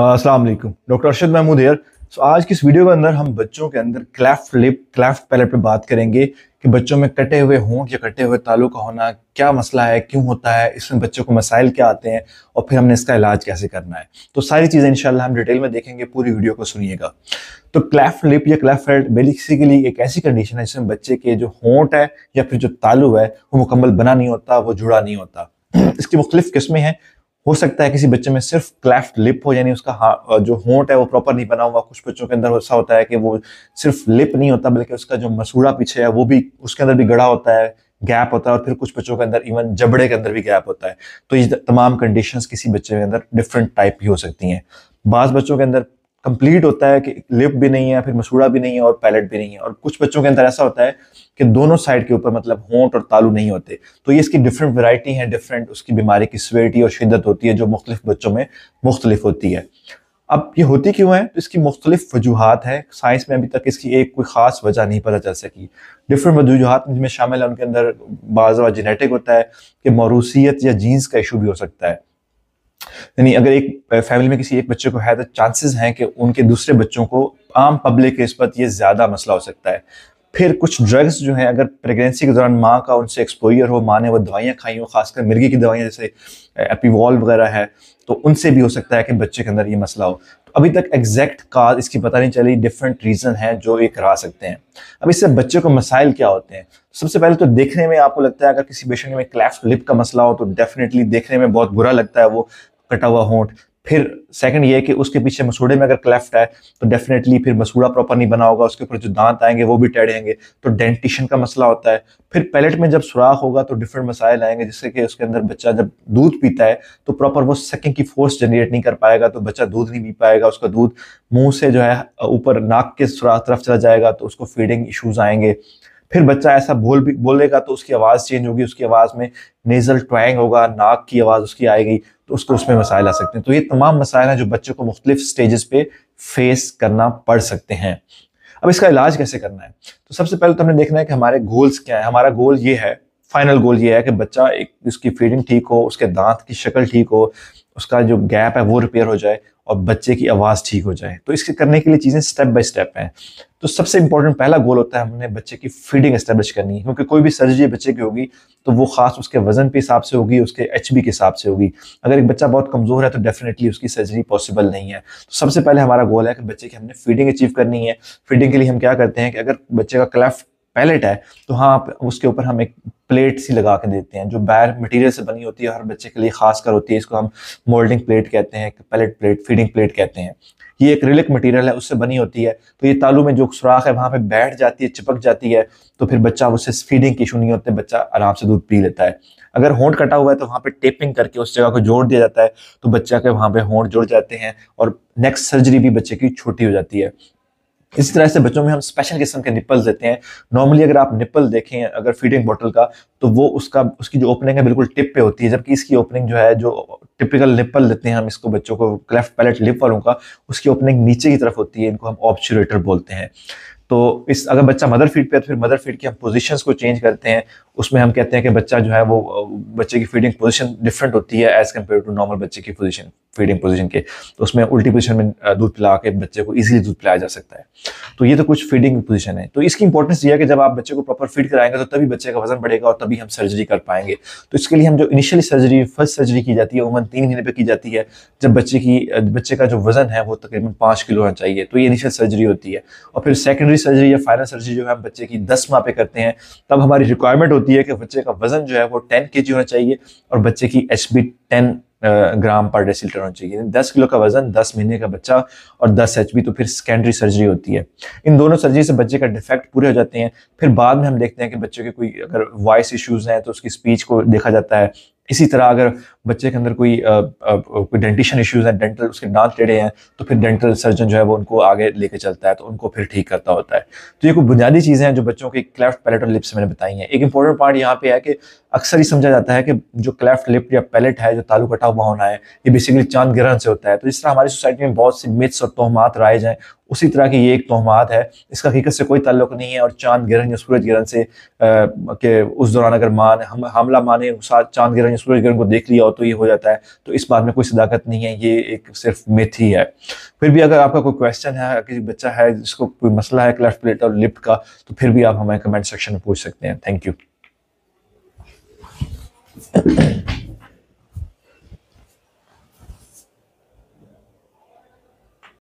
Aslam doctor Arshad Mahmood एयर सो आज की इस वीडियो के अंदर हम बच्चों के अंदर क्लैफ लिप क्लैफ्ट पैलेट पे बात करेंगे कि बच्चों में कटे हुए होंठ या कटे हुए तालू का होना क्या मसला है क्यों होता है इसमें बच्चों को मसाइल क्या आते हैं और फिर हमने इसका इलाज कैसे करना है तो सारी चीज़ें इनशाला हम डिटेल में देखेंगे पूरी वीडियो को सुनिएगा तो क्लैफ लिप या क्लैफ पैलेट बेसिकली एक ऐसी कंडीशन है जिसमें बच्चे के जो होंठ है या फिर जो तालू है वो मुकम्मल बना नहीं होता वो जुड़ा नहीं होता इसकी मुख्तलिफ किस्में हैं हो सकता है किसी बच्चे में सिर्फ क्लेफ्ट लिप हो यानी उसका जो होंट है वो प्रॉपर नहीं बना हुआ कुछ बच्चों के अंदर ऐसा होता है कि वो सिर्फ लिप नहीं होता बल्कि उसका जो मसूड़ा पीछे है वो भी उसके अंदर भी गड़ा होता है गैप होता है और फिर कुछ बच्चों के अंदर इवन जबड़े के अंदर भी गैप होता है तो ये तमाम कंडीशंस किसी बच्चे के अंदर डिफरेंट टाइप की हो सकती हैं बाज़ बच्चों के अंदर कंप्लीट होता है कि लिप भी नहीं है फिर मसूड़ा भी नहीं है और पैलेट भी नहीं है और कुछ बच्चों के अंदर ऐसा होता है कि दोनों साइड के ऊपर मतलब होंट और तालू नहीं होते तो ये इसकी डिफरेंट वैरायटी है डिफरेंट उसकी बीमारी की स्वेटी और शिद्दत होती है जो मुख्तलिफ बच्चों में मुख्तलिफ होती है अब ये होती क्यों है तो इसकी मुख्तलिफ वजूहत है साइंस में अभी तक इसकी एक कोई ख़ास वजह नहीं पता चल सकी डिफरेंट वजूहत में शामिल है उनके अंदर बाज़ जेनेटिक होता है कि मौरूसीत या जीन्स का इशू भी हो सकता है यानी अगर एक फैमिली में किसी एक बच्चे को है तो चांसेस हैं कि उनके दूसरे बच्चों को आम पब्लिक के पर ये ज़्यादा मसला हो सकता है फिर कुछ ड्रग्स जो हैं अगर प्रेगनेंसी के दौरान माँ का उनसे एक्सपोजर हो माँ ने वो दवाइयाँ खाई हो खासकर मिर्गी की दवाइयाँ जैसे एपीवॉल वगैरह है तो उनसे भी हो सकता है कि बच्चे के अंदर ये मसला हो तो अभी तक एग्जैक्ट काज इसकी पता नहीं चली डिफरेंट रीज़न है जो ये करा सकते हैं अब इससे बच्चे को मसाइल क्या होते हैं सबसे पहले तो देखने में आपको लगता है अगर किसी पेशेंट में क्लैफ लिप का मसला हो तो डेफिनेटली देखने में बहुत बुरा लगता है वो कटा हुआ होंठ फिर सेकंड ये कि उसके पीछे मसूड़े में अगर क्लेफ्ट है तो डेफिनेटली फिर मसूड़ा प्रॉपर नहीं बना होगा उसके ऊपर जो दांत आएंगे वो भी टेढ़ेंगे तो डेंटिशन का मसला होता है फिर पैलेट में जब सुराख होगा तो डिफरेंट मसाइल आएंगे जिससे कि उसके अंदर बच्चा जब दूध पीता है तो प्रॉपर वो सेकिंग की फोर्स जनरेट नहीं कर पाएगा तो बच्चा दूध नहीं पी पाएगा उसका दूध मुँह से जो है ऊपर नाक के सुराख तरफ चला जाएगा तो उसको फीडिंग इशूज आएंगे फिर बच्चा ऐसा बोल भी बोलेगा तो उसकी आवाज़ चेंज होगी उसकी आवाज़ में नेजल ट्वैंग होगा नाक की आवाज़ उसकी आएगी तो उसको उसमें मसाइल आ सकते हैं तो ये तमाम मसाइल हैं जो बच्चों को मुख्तलिफ स्टेजेस पे फेस करना पड़ सकते हैं अब इसका इलाज कैसे करना है तो सबसे पहले तो हमने देखना है कि हमारे गोल्स क्या है हमारा गोल ये है फाइनल गोल ये है कि बच्चा एक उसकी फीडिंग ठीक हो उसके दांत की शक्ल ठीक हो उसका जो गैप है वो रिपेयर हो जाए और बच्चे की आवाज़ ठीक हो जाए तो इसके करने के लिए चीज़ें स्टेप बाय स्टेप हैं तो सबसे इंपॉर्टेंट पहला गोल होता है हमने बच्चे की फीडिंग एस्टेब्लिश करनी है क्योंकि कोई भी सर्जरी बच्चे की होगी तो वो खास उसके वजन के हिसाब से होगी उसके एच के हिसाब से होगी अगर एक बच्चा बहुत कमज़ोर है तो डेफिनेटली उसकी सर्जरी पॉसिबल नहीं है तो सबसे पहले हमारा गोल है कि बच्चे की हमने फीडिंग अचीव करनी है फीडिंग के लिए हम क्या करते हैं कि अगर बच्चे का क्लेफ्ट पैलेट है तो हाँ आप उसके ऊपर हम एक प्लेट सी लगा के देते हैं जो बैर मटेरियल से बनी होती है हर बच्चे के लिए खास कर होती है इसको हम मोल्डिंग प्लेट कहते हैं पैलेट प्लेट फीडिंग प्लेट कहते हैं ये एक रिलिक मटेरियल है उससे बनी होती है तो ये तालू में जो सुराख है वहाँ पे बैठ जाती है चिपक जाती है तो फिर बच्चा उससे फीडिंग की इशू नहीं होते बच्चा आराम से दूध पी लेता है अगर होंड कटा हुआ है तो वहाँ पे टेपिंग करके उस जगह को जोड़ दिया जाता है तो बच्चा के वहाँ पे होंड जुड़ जाते हैं और नेक्स्ट सर्जरी भी बच्चे की छोटी हो जाती है इसी तरह से बच्चों में हम स्पेशल किस्म के निप्पल देते हैं नॉर्मली अगर आप निपल देखें अगर फीडिंग बोतल का तो वो उसका उसकी जो ओपनिंग है बिल्कुल टिप पे होती है जबकि इसकी ओपनिंग जो है जो टिपिकल निपल देते हैं हम इसको बच्चों को क्लेफ्ट पैलेट लिप वालों का उसकी ओपनिंग नीचे की तरफ होती है इनको हम ऑब्चुरेटर बोलते हैं तो इस अगर बच्चा मदर फीड पे है तो फिर मदर फीड की हम पोजिशन को चेंज करते हैं उसमें हम कहते हैं कि बच्चा जो है वो बच्चे की फीडिंग पोजिशन डिफरेंट होती है एज कम्पेयर टू नॉर्मल बच्चे की पोजिशन फीडिंग पोजिशन के तो उसमें उल्टी पोजिशन में दूध पिला के बच्चे को ईजिली दूध पिलाया जा सकता है तो ये तो कुछ फीडिंग पोजीशन है तो इसकी इंपॉर्टेंस ये है कि जब आप बच्चे को प्रॉपर फीड कराएंगे तो तभी बच्चे का वजन बढ़ेगा और तभी हम सर्जरी कर पाएंगे तो इसके लिए हम जो इनिशियली सर्जरी फर्स्ट सर्जरी की जाती है उमन तीन महीने पर की जाती है जब बच्चे की बच्चे का जो वजन है वो तकरीबन पाँच किलो होना चाहिए तो ये इनिशियल सर्जरी होती है और फिर सेकेंडरी सर्जरी या फाइनल सर्जरी जो है बच्चे की दस माह पे करते हैं तब हमारी रिक्वायरमेंट होती है कि बच्चे का वजन जो है वो टेन के होना चाहिए और बच्चे की एच बी ग्राम पर डे सिल्टर होना चाहिए दस किलो का वजन दस महीने का बच्चा और दस एच तो फिर सेकेंडरी सर्जरी होती है इन दोनों सर्जरी से बच्चे का डिफेक्ट पूरे हो जाते हैं फिर बाद में हम देखते हैं कि बच्चे के कोई अगर वॉइस इश्यूज हैं तो उसकी स्पीच को देखा जाता है इसी तरह अगर बच्चे के अंदर कोई कोई डेंटिशन इश्यूज हैं डेंटल उसके दांत टेढ़े हैं तो फिर डेंटल सर्जन जो है वो उनको आगे लेके चलता है तो उनको फिर ठीक करता होता है तो ये कुछ बुनियादी चीज़ें हैं जो बच्चों के क्लेफ्ट पैलेट और लिप्स मैंने बताई हैं एक इंपॉर्टेंट पार्ट यहाँ पे है कि अक्सर ही समझा जाता है कि जो क्लेफ्ट लिप या पैलेट है जो तालू कटा हुआ होना है ये बेसिकली चांद ग्रहण से होता है तो इस तरह हमारी सोसाइटी में बहुत सी मिथ्स और तोहमात राय हैं उसी तरह की ये एक तोहमात है इसका हकीकत से कोई ताल्लुक नहीं है और चांद ग्रहण या सूरज ग्रहण से आ, के उस दौरान अगर मान हम हमला माने चांद ग्रहण या सूरज ग्रहण को देख लिया हो तो ये हो जाता है तो इस बात में कोई सदाकत नहीं है ये एक सिर्फ मिथ ही है फिर भी अगर आपका कोई क्वेश्चन है किसी बच्चा है जिसको कोई मसला है क्लेफ्ट प्लेट और लिप का तो फिर भी आप हमें कमेंट सेक्शन में पूछ सकते हैं थैंक यू Thank you.